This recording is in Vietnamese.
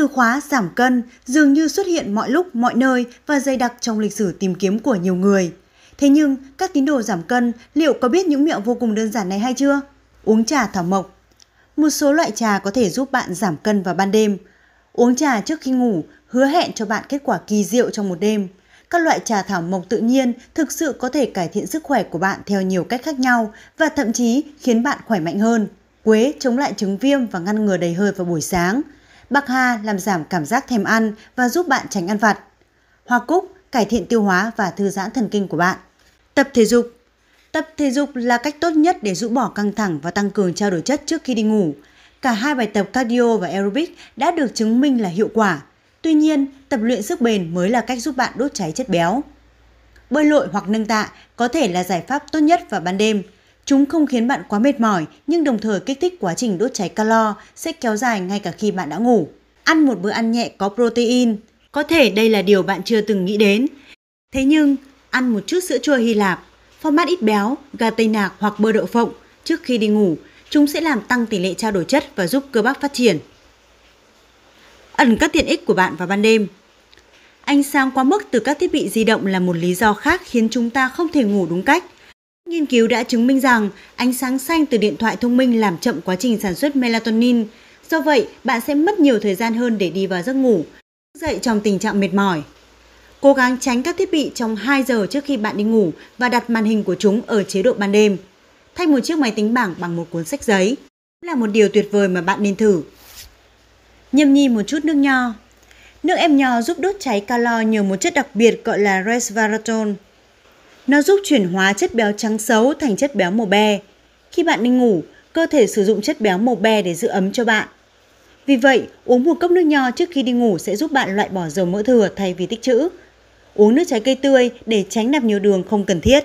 từ khóa giảm cân dường như xuất hiện mọi lúc mọi nơi và dày đặc trong lịch sử tìm kiếm của nhiều người. Thế nhưng, các tín đồ giảm cân liệu có biết những miệng vô cùng đơn giản này hay chưa? Uống trà thảo mộc Một số loại trà có thể giúp bạn giảm cân vào ban đêm. Uống trà trước khi ngủ hứa hẹn cho bạn kết quả kỳ diệu trong một đêm. Các loại trà thảo mộc tự nhiên thực sự có thể cải thiện sức khỏe của bạn theo nhiều cách khác nhau và thậm chí khiến bạn khỏe mạnh hơn. Quế chống lại chứng viêm và ngăn ngừa đầy hơi vào buổi sáng – bạc hà làm giảm cảm giác thèm ăn và giúp bạn tránh ăn vặt. Hoa cúc cải thiện tiêu hóa và thư giãn thần kinh của bạn. Tập thể dục Tập thể dục là cách tốt nhất để rũ bỏ căng thẳng và tăng cường trao đổi chất trước khi đi ngủ. Cả hai bài tập cardio và aerobic đã được chứng minh là hiệu quả. Tuy nhiên, tập luyện sức bền mới là cách giúp bạn đốt cháy chất béo. Bơi lội hoặc nâng tạ có thể là giải pháp tốt nhất vào ban đêm – Chúng không khiến bạn quá mệt mỏi nhưng đồng thời kích thích quá trình đốt cháy calo sẽ kéo dài ngay cả khi bạn đã ngủ. Ăn một bữa ăn nhẹ có protein. Có thể đây là điều bạn chưa từng nghĩ đến. Thế nhưng, ăn một chút sữa chua Hy Lạp, format ít béo, gà tây nạc hoặc bơ đậu phộng trước khi đi ngủ, chúng sẽ làm tăng tỷ lệ trao đổi chất và giúp cơ bắp phát triển. Ẩn các tiện ích của bạn vào ban đêm Ánh sáng quá mức từ các thiết bị di động là một lý do khác khiến chúng ta không thể ngủ đúng cách – Nghiên cứu đã chứng minh rằng ánh sáng xanh từ điện thoại thông minh làm chậm quá trình sản xuất melatonin, do vậy bạn sẽ mất nhiều thời gian hơn để đi vào giấc ngủ, dậy trong tình trạng mệt mỏi. Cố gắng tránh các thiết bị trong 2 giờ trước khi bạn đi ngủ và đặt màn hình của chúng ở chế độ ban đêm. Thay một chiếc máy tính bảng bằng một cuốn sách giấy là một điều tuyệt vời mà bạn nên thử. Nhâm nhi một chút nước nho. Nước em nho giúp đốt cháy calo nhờ một chất đặc biệt gọi là resveratrol. Nó giúp chuyển hóa chất béo trắng xấu thành chất béo màu be. Khi bạn đi ngủ, cơ thể sử dụng chất béo màu be để giữ ấm cho bạn. Vì vậy, uống một cốc nước nho trước khi đi ngủ sẽ giúp bạn loại bỏ dầu mỡ thừa thay vì tích trữ. Uống nước trái cây tươi để tránh nạp nhiều đường không cần thiết.